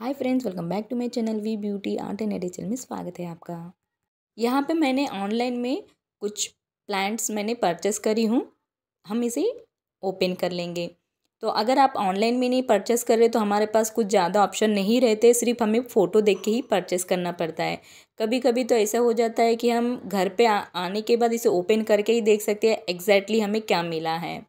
hi friends welcome back to my channel V beauty art and एडिचल में स्वागत है आपका यहाँ पे मैंने ऑनलाइन में कुछ प्लांट्स मैंने परचेस करी हूँ हम इसे ओपन कर लेंगे तो अगर आप ऑनलाइन में नहीं परचेस कर रहे तो हमारे पास कुछ ज़्यादा ऑप्शन नहीं रहते सिर्फ हमें फ़ोटो देख के ही परचेस करना पड़ता है कभी कभी तो ऐसा हो जाता है कि हम घर पर आने के बाद इसे ओपन करके ही देख सकते हैं एग्जैक्टली हमें क्या मिला है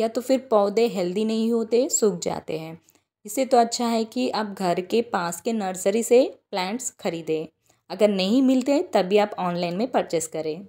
या तो फिर पौधे हेल्दी नहीं होते सूख जाते हैं इससे तो अच्छा है कि आप घर के पास के नर्सरी से प्लांट्स खरीदें अगर नहीं मिलते तभी आप ऑनलाइन में परचेस करें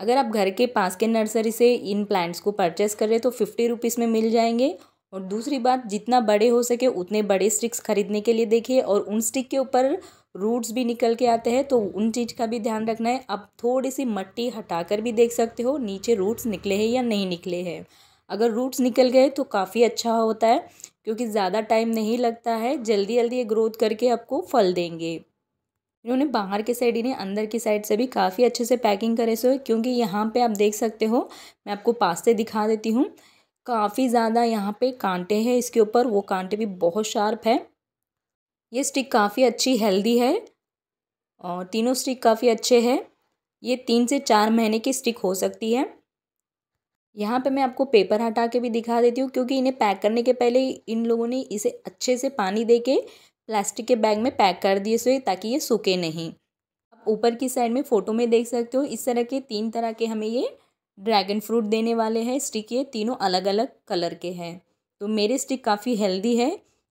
अगर आप घर के पास के नर्सरी से इन प्लांट्स को परचेस करें तो फिफ्टी रुपीज़ में मिल जाएंगे और दूसरी बात जितना बड़े हो सके उतने बड़े स्टिक्स खरीदने के लिए देखिए और उन स्टिक के ऊपर रूट्स भी निकल के आते हैं तो उन चीज़ का भी ध्यान रखना है आप थोड़ी सी मट्टी हटाकर भी देख सकते हो नीचे रूट्स निकले हैं या नहीं निकले हैं अगर रूट्स निकल गए तो काफ़ी अच्छा होता है क्योंकि ज़्यादा टाइम नहीं लगता है जल्दी जल्दी ये ग्रोथ करके आपको फल देंगे इन्होंने बाहर के साइड इन्हें अंदर की साइड से भी काफ़ी अच्छे से पैकिंग करे सो क्योंकि यहाँ पे आप देख सकते हो मैं आपको पास से दिखा देती हूँ काफ़ी ज़्यादा यहाँ पे कांटे हैं इसके ऊपर वो कांटे भी बहुत शार्प है ये स्टिक काफ़ी अच्छी हेल्दी है और तीनों स्टिक काफ़ी अच्छे हैं ये तीन से चार महीने की स्टिक हो सकती है यहाँ पे मैं आपको पेपर हटा के भी दिखा देती हूँ क्योंकि इन्हें पैक करने के पहले इन लोगों ने इसे अच्छे से पानी दे के प्लास्टिक के बैग में पैक कर दिए सो ताकि ये सूखे नहीं आप ऊपर की साइड में फ़ोटो में देख सकते हो इस तरह के तीन तरह के हमें ये ड्रैगन फ्रूट देने वाले हैं स्टिक ये तीनों अलग अलग कलर के हैं तो मेरे स्टिक काफ़ी हेल्दी है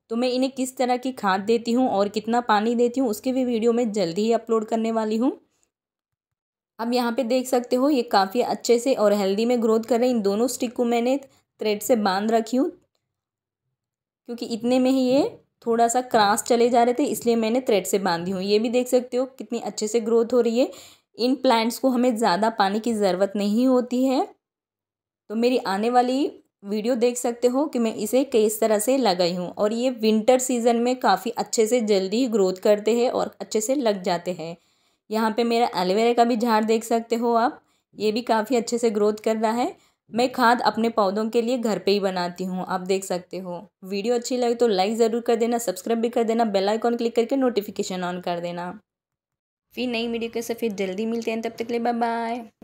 तो मैं इन्हें किस तरह की खाद देती हूँ और कितना पानी देती हूँ उसके भी वीडियो मैं जल्दी ही अपलोड करने वाली हूँ अब यहाँ पे देख सकते हो ये काफ़ी अच्छे से और हेल्दी में ग्रोथ कर रहे हैं इन दोनों स्टिक को मैंने थ्रेड से बांध रखी हूँ क्योंकि इतने में ही ये थोड़ा सा क्रास चले जा रहे थे इसलिए मैंने थ्रेड से बांधी हूँ ये भी देख सकते हो कितनी अच्छे से ग्रोथ हो रही है इन प्लांट्स को हमें ज़्यादा पानी की ज़रूरत नहीं होती है तो मेरी आने वाली वीडियो देख सकते हो कि मैं इसे किस तरह से लगाई हूँ और ये विंटर सीज़न में काफ़ी अच्छे से जल्दी ग्रोथ करते हैं और अच्छे से लग जाते हैं यहाँ पे मेरा एलोवेरा का भी झाड़ देख सकते हो आप ये भी काफ़ी अच्छे से ग्रोथ कर रहा है मैं खाद अपने पौधों के लिए घर पे ही बनाती हूँ आप देख सकते हो वीडियो अच्छी लगे तो लाइक ज़रूर कर देना सब्सक्राइब भी कर देना बेल आइकॉन क्लिक करके नोटिफिकेशन ऑन कर देना फिर नई वीडियो के साथ फिर जल्दी मिलते हैं तब तक ले बाय